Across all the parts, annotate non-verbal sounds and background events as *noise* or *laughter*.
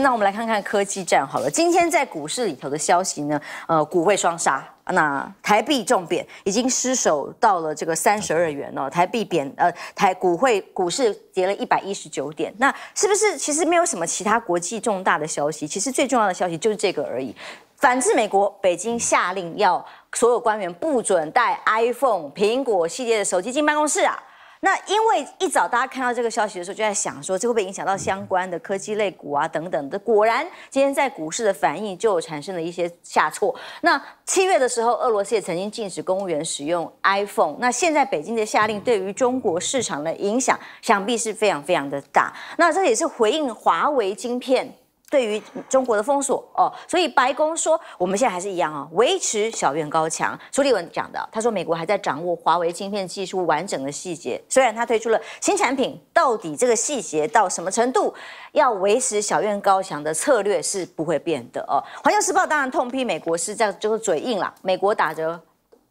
那我们来看看科技战好了，今天在股市里头的消息呢，呃，股汇双杀，那台币重贬，已经失守到了这个三十二元哦。台币贬，呃，台股汇股市跌了一百一十九点，那是不是其实没有什么其他国际重大的消息？其实最重要的消息就是这个而已。反制美国北京下令要所有官员不准带 iPhone 苹果系列的手机进办公室啊。那因为一早大家看到这个消息的时候，就在想说这会不会影响到相关的科技类股啊等等的。果然今天在股市的反应就产生了一些下挫。那七月的时候，俄罗斯也曾经禁止公务员使用 iPhone。那现在北京的下令对于中国市场的影响，想必是非常非常的大。那这也是回应华为晶片。对于中国的封锁哦，所以白宫说我们现在还是一样啊，维持小院高墙。苏立文讲的，他说美国还在掌握华为芯片技术完整的细节，虽然他推出了新产品，到底这个细节到什么程度，要维持小院高墙的策略是不会变的哦。环球时报当然痛批美国是这样，就是嘴硬啦。美国打着。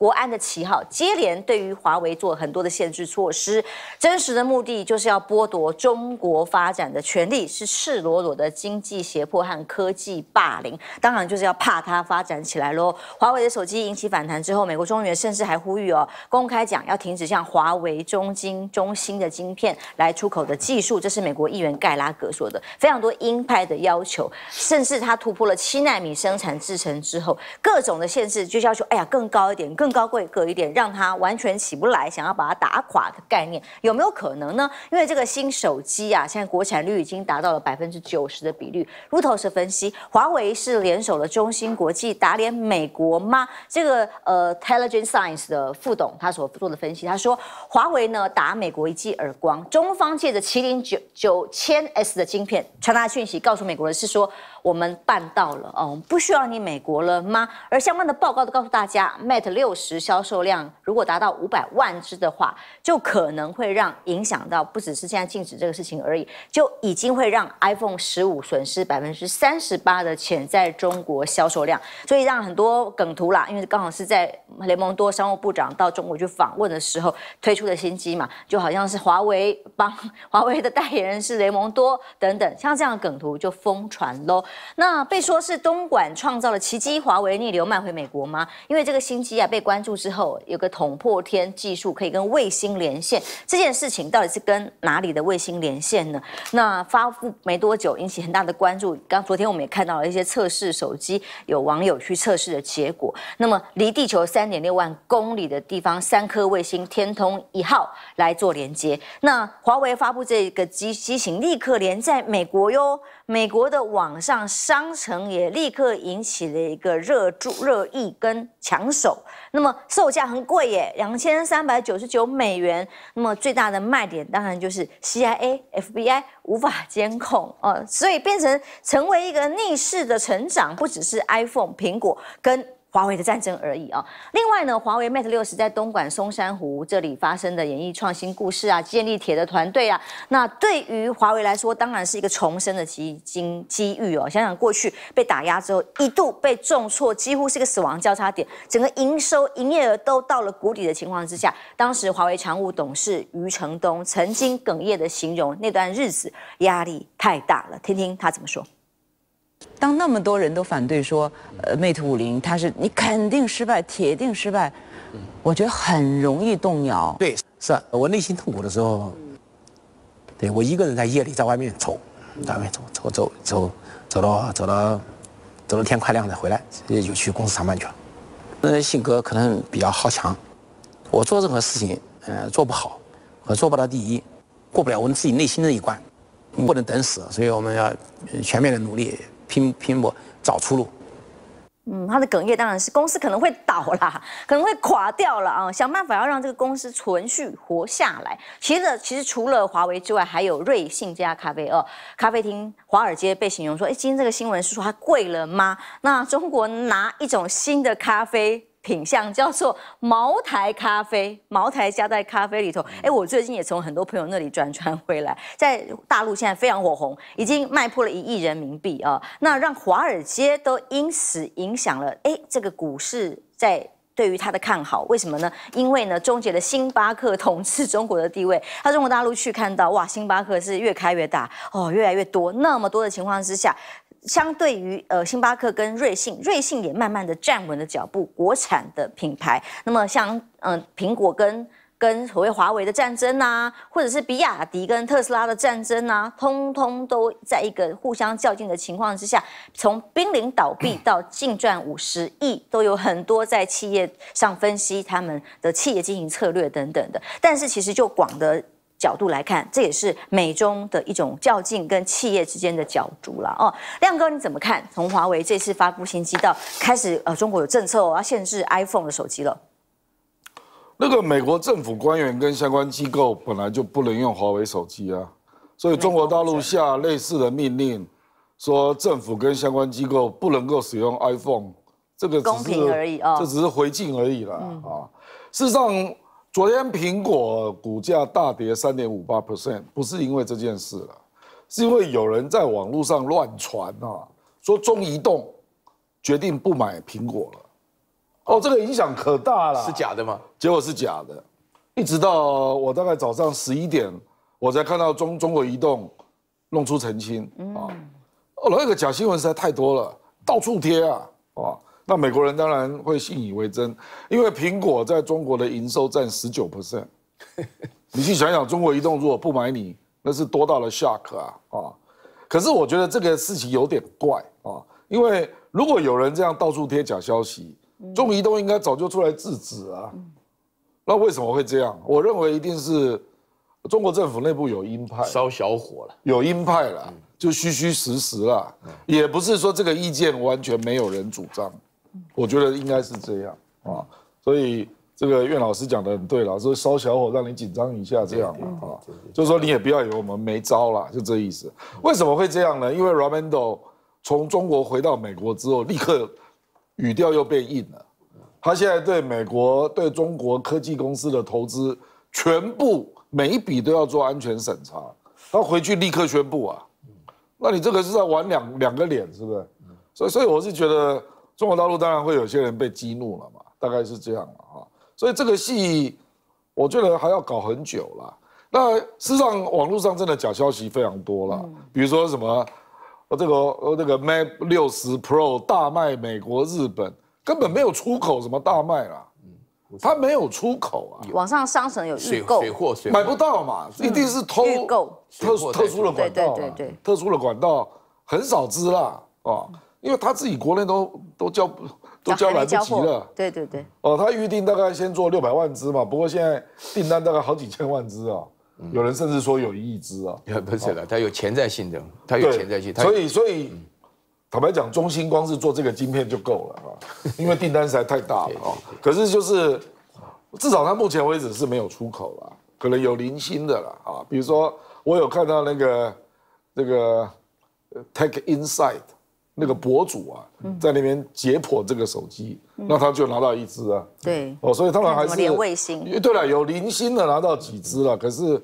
国安的旗号，接连对于华为做很多的限制措施，真实的目的就是要剥夺中国发展的权利，是赤裸裸的经济胁迫和科技霸凌。当然就是要怕它发展起来喽。华为的手机引起反弹之后，美国中原甚至还呼吁哦，公开讲要停止向华为、中金、中兴的晶片来出口的技术，这是美国议员盖拉格说的。非常多鹰派的要求，甚至他突破了七纳米生产制成之后，各种的限制就要求，哎呀，更高一点，更。高贵各一点，让它完全起不来，想要把它打垮的概念有没有可能呢？因为这个新手机啊，现在国产率已经达到了百分之九十的比率。r o t o 是分析，华为是联手了中芯国际打脸美国吗？这个呃 t e l e g e n Science 的副董他所做的分析，他说华为呢打美国一记耳光，中方借着麒麟九九千 S 的晶片传达讯息，告诉美国人是说。我们办到了哦，不需要你美国了吗？而相关的报告都告诉大家，Mate 六十销售量如果达到五百万只的话，就可能会让影响到不只是现在禁止这个事情而已，就已经会让 iPhone 十五损失百分之三十八的潜在中国销售量。所以让很多梗图啦，因为刚好是在雷蒙多商务部长到中国去访问的时候推出的新机嘛，就好像是华为帮华为的代言人是雷蒙多等等，像这样的梗图就疯传喽。那被说是东莞创造了奇迹，华为逆流卖回美国吗？因为这个新机啊被关注之后，有个捅破天技术，可以跟卫星连线。这件事情到底是跟哪里的卫星连线呢？那发布没多久，引起很大的关注。刚昨天我们也看到了一些测试手机，有网友去测试的结果。那么离地球三点六万公里的地方，三颗卫星天通一号来做连接。那华为发布这个机机型，立刻连在美国哟。美国的网上商城也立刻引起了一个热注热议跟抢手，那么售价很贵耶，两千三百九十九美元。那么最大的卖点当然就是 CIA、FBI 无法监控哦，所以变成成为一个逆势的成长，不只是 iPhone 苹果跟。华为的战争而已啊！另外呢，华为 Mate 六十在东莞松山湖这里发生的演艺创新故事啊，建立铁的团队啊，那对于华为来说当然是一个重生的机经机遇哦！想想过去被打压之后，一度被重挫，几乎是一个死亡交叉点，整个营收、营业额都到了谷底的情况之下，当时华为常务董事余承东曾经哽咽的形容那段日子压力太大了，听听他怎么说。当那么多人都反对说，呃，Mate 五零，它是你肯定失败，铁定失败，我觉得很容易动摇。对，是啊，我内心痛苦的时候，对我一个人在夜里在外面走，在外面走走走走，走到走到，走到天快亮再回来，就去公司上班去了。那性格可能比较好强，我做任何事情，嗯，做不好，我做不到第一，过不了我们自己内心的一关，不能等死，所以我们要全面的努力。拼拼搏找出路，嗯，他的哽咽当然是公司可能会倒啦，可能会垮掉了啊，想办法要让这个公司存续活下来。其实，其实除了华为之外，还有瑞幸这家咖啡二咖啡厅，华尔街被形容说：“哎，今天这个新闻是说它贵了吗？”那中国拿一种新的咖啡。品相叫做茅台咖啡，茅台加在咖啡里头。哎，我最近也从很多朋友那里转 *laughs* 传回来，在大陆现在非常火红，已经卖破了一亿人民币啊！那让华尔街都因此影响了，哎，这个股市在对于它的看好，为什么呢？因为呢，终结了星巴克 *laughs* 统治中国的地位。他中国大陆去看到，哇，星巴克是越开越大，哦，越来越多，那么多的情况之下。相对于呃，星巴克跟瑞幸，瑞幸也慢慢的站稳了脚步。国产的品牌，那么像嗯，苹果跟跟所谓华为的战争呐，或者是比亚迪跟特斯拉的战争呐，通通都在一个互相较劲的情况之下，从濒临倒闭到净赚五十亿，都有很多在企业上分析他们的企业经营策略等等的。但是其实就广的。角度来看，这也是美中的一种较劲跟企业之间的角逐了哦。亮哥，你怎么看？从华为这次发布新机到开始，呃，中国有政策我要限制 iPhone 的手机了。那个美国政府官员跟相关机构本来就不能用华为手机啊，所以中国大陆下类似的命令，说政府跟相关机构不能够使用 iPhone，这个只是而已啊，这只是回敬而已啦。啊。事实上。昨天苹果股价大跌三点五八 percent，不是因为这件事了，是因为有人在网络上乱传啊，说中移动决定不买苹果了，哦，这个影响可大了。是假的吗？结果是假的，一直到我大概早上十一点，我才看到中中国移动弄出澄清。嗯，哦，那个假新闻实在太多了，到处贴啊，哇！那美国人当然会信以为真，因为苹果在中国的营收占十九 percent。你去想想，中国移动如果不买你，那是多大的 shock 啊！啊，可是我觉得这个事情有点怪啊，因为如果有人这样到处贴假消息，中移动应该早就出来制止啊。那为什么会这样？我认为一定是中国政府内部有鹰派烧小火了，有鹰派了，就虚虚实实了。也不是说这个意见完全没有人主张。我觉得应该是这样啊，所以这个苑老师讲的很对了，说烧小火让你紧张一下这样啊，就是说你也不要以为我们没招了，就这意思。为什么会这样呢？因为 r a m u n d o 从中国回到美国之后，立刻语调又变硬了。他现在对美国对中国科技公司的投资，全部每一笔都要做安全审查。他回去立刻宣布啊，那你这个是在玩两两个脸，是不是？所以，所以我是觉得。中国大陆当然会有些人被激怒了嘛，大概是这样嘛啊，所以这个戏我觉得还要搞很久了。那事实上，网络上真的假消息非常多了，比如说什么，呃，这个呃，这个 m a c 六十 Pro 大卖美国、日本，根本没有出口，什么大卖啦。它没有出口啊。网上商城有水水货，水货买不到嘛，一定是偷。预购。特殊特殊的管道，对对对对，特殊的管道很少知啦啊。因为他自己国内都都交都交来不及了，对对对。哦，他预定大概先做六百万只嘛，不过现在订单大概好几千万只啊，有人甚至说有一亿只啊。不是了，他有潜在性的，他有潜在性。所以所以，坦白讲，中芯光是做这个晶片就够了啊，因为订单实在太大了啊。*laughs* 可是就是，至少他目前为止是没有出口了，可能有零星的啦啊。比如说，我有看到那个那个 Tech Inside。那个博主啊，在那边解剖这个手机，那他就拿到一只啊，对，哦，所以他们还是连卫星，对了，有零星的拿到几只了，可是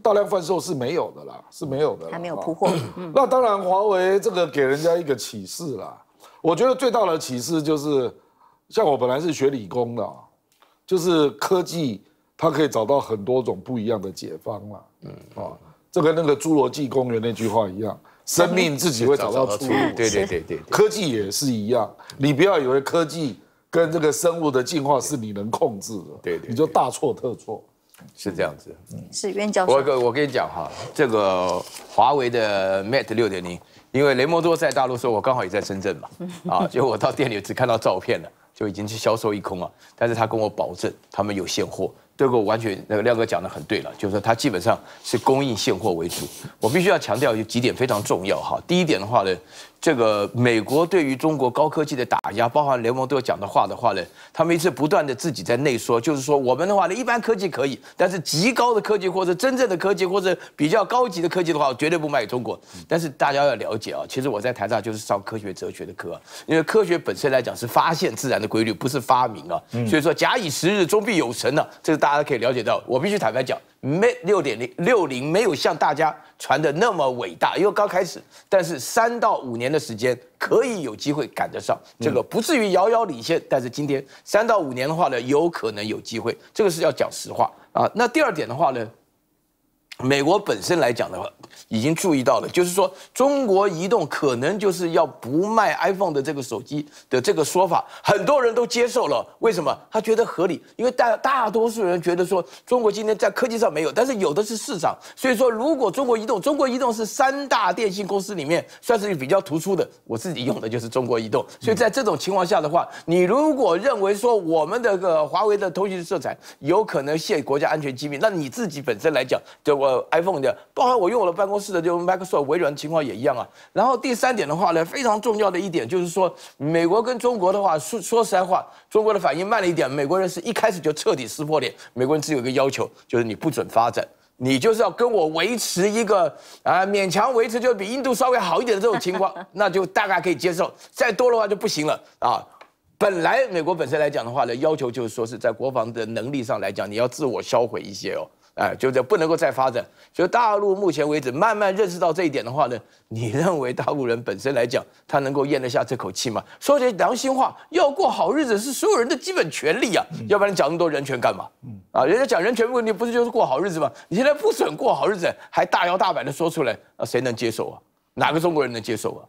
大量贩售是没有的啦，是没有的，还没有铺货。那当然，华为这个给人家一个启示啦。我觉得最大的启示就是，像我本来是学理工的，就是科技，它可以找到很多种不一样的解方了。嗯，啊，这跟那个《侏罗纪公园》那句话一样。生命自己会找到出路，对对对对，科技也是一样，你不要以为科技跟这个生物的进化是你能控制的，对对，你就大错特错，是这样子，是袁教授。我我跟你讲哈，这个华为的 Mate 六点零，因为雷蒙多在大陆说，我刚好也在深圳嘛，*laughs* 啊，就我到店里只看到照片了，就已经去销售一空了，但是他跟我保证，他们有现货。这个完全那个亮哥讲的很对了，就是说它基本上是供应现货为主。我必须要强调有几点非常重要哈。第一点的话呢。这个美国对于中国高科技的打压，包含联盟都有讲的话的话呢，他们一直不断的自己在内说，就是说我们的话呢，一般科技可以，但是极高的科技或者真正的科技或者比较高级的科技的话，绝对不卖给中国。但是大家要了解啊，其实我在台上就是上科学哲学的课，因为科学本身来讲是发现自然的规律，不是发明啊。所以说，假以时日，终必有成的，这个大家可以了解到。我必须坦白讲。没六点零六零没有像大家传的那么伟大，因为刚开始。但是三到五年的时间可以有机会赶得上这个，不至于遥遥领先。但是今天三到五年的话呢，有可能有机会，这个是要讲实话啊。那第二点的话呢？美国本身来讲的话，已经注意到了，就是说中国移动可能就是要不卖 iPhone 的这个手机的这个说法，很多人都接受了。为什么？他觉得合理，因为大大多数人觉得说，中国今天在科技上没有，但是有的是市场。所以说，如果中国移动，中国移动是三大电信公司里面算是比较突出的。我自己用的就是中国移动。所以在这种情况下的话，你如果认为说我们的个华为的通讯色彩有可能泄国家安全机密，那你自己本身来讲，对我。呃，iPhone 的，包含我用我的办公室的就 Microsoft 微软情况也一样啊。然后第三点的话呢，非常重要的一点就是说，美国跟中国的话说，说实在话，中国的反应慢了一点，美国人是一开始就彻底撕破脸。美国人只有一个要求，就是你不准发展，你就是要跟我维持一个啊，勉强维持就比印度稍微好一点的这种情况，*laughs* 那就大概可以接受。再多的话就不行了啊。本来美国本身来讲的话呢，要求就是说是在国防的能力上来讲，你要自我销毁一些哦。哎，就这不能够再发展。所以大陆目前为止慢慢认识到这一点的话呢，你认为大陆人本身来讲，他能够咽得下这口气吗？说些良心话，要过好日子是所有人的基本权利啊，要不然你讲那么多人权干嘛？啊，人家讲人权问题不是就是过好日子吗？你现在不准过好日子，还大摇大摆的说出来，啊，谁能接受啊？哪个中国人能接受啊？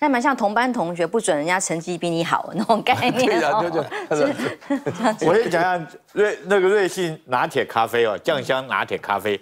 那蛮像同班同学不准人家成绩比你好那种概念。对啊，对对。*laughs* *laughs* 我先讲讲瑞那个瑞幸拿铁咖啡哦，酱香拿铁咖啡。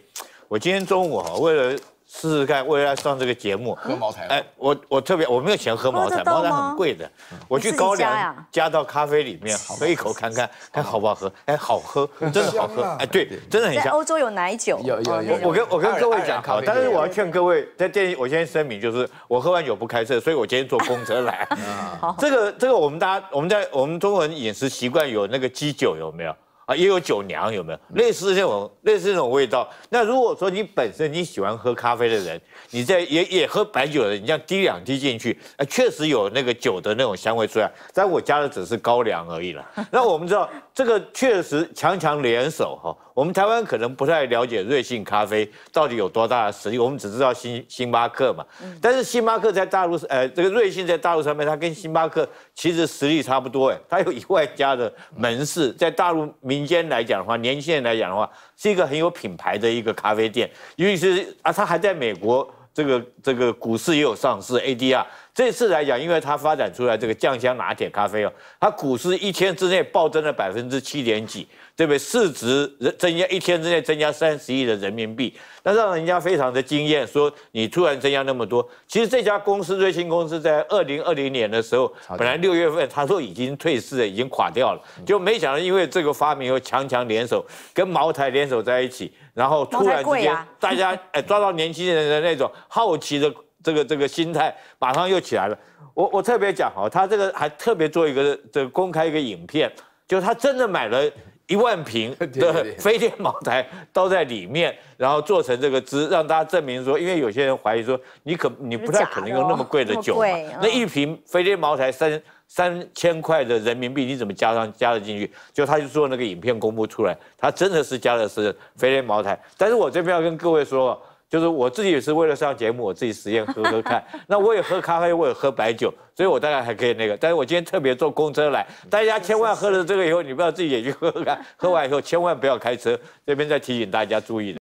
我今天中午哦，为了。试试看，为了上这个节目喝茅台。哎，我我特别，我没有钱喝茅台，茅台很贵的。我去高粱加到咖啡里面，喝一口看看，看好不好喝？哎，好喝，真的好喝。哎，对，真的很香。欧洲有奶酒，有有有。我跟我跟各位讲好，但是我要劝各位，在店，我先声明就是，我喝完酒不开车，所以我今天坐公车来。*laughs* 好。这个这个，我们大家，我们在我们中国人饮食习惯有那个鸡酒有没有？啊，也有酒娘有没有？类似这种，类似这种味道。那如果说你本身你喜欢喝咖啡的人，你在也也喝白酒的，你像滴两滴进去，哎，确实有那个酒的那种香味出来。但我加的只是高粱而已了。*laughs* 那我们知道。这个确实强强联手哈，我们台湾可能不太了解瑞幸咖啡到底有多大的实力，我们只知道星星巴克嘛，但是星巴克在大陆，呃，这个瑞幸在大陆上面，它跟星巴克其实实力差不多哎，它有一万家的门市，在大陆民间来讲的话，年轻人来讲的话，是一个很有品牌的一个咖啡店，尤其是啊，它还在美国。这个这个股市也有上市 ADR，这次来讲，因为它发展出来这个酱香拿铁咖啡哦，它股市一天之内暴增了百分之七点几。对不对？市值增加一天之内增加三十亿的人民币，那让人家非常的惊艳。说你突然增加那么多，其实这家公司、瑞幸公司在二零二零年的时候，本来六月份他说已经退市了，已经垮掉了，就没想到因为这个发明和强强联手，跟茅台联手在一起，然后突然之间大家哎抓到年轻人的那种好奇的这个这个心态，马上又起来了。我我特别讲哈，他这个还特别做一个这公开一个影片，就他真的买了。一万瓶 *laughs* 的飞天茅台都在里面，然后做成这个汁，让大家证明说，因为有些人怀疑说，你可你不太可能用那么贵的酒嘛？那一瓶飞天茅台三三千块的人民币，你怎么加上加了进去？就他就做那个影片公布出来，他真的是加的是飞天茅台。但是我这边要跟各位说。就是我自己也是为了上节目，我自己实验喝喝看。*laughs* 那我也喝咖啡，我也喝白酒，所以我当然还可以那个。但是我今天特别坐公车来，大家千万喝了这个以后，你不要自己也去喝喝看。*laughs* 喝完以后千万不要开车，这边再提醒大家注意。